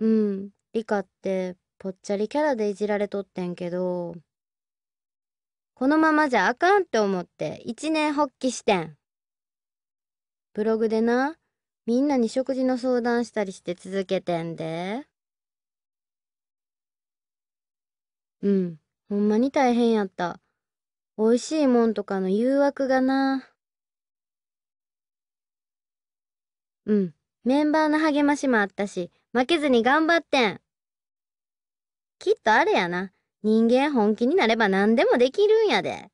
うん、リカってぽっちゃりキャラでいじられとってんけど、このままじゃあかんって思って一年発起してん。ブログでな、みんなに食事の相談したりして続けてんで。うん、ほんまに大変やった。美味しいもんとかの誘惑がな。うん。メンバーの励ましもあったし、負けずに頑張ってん。きっとあれやな。人間本気になれば何でもできるんやで。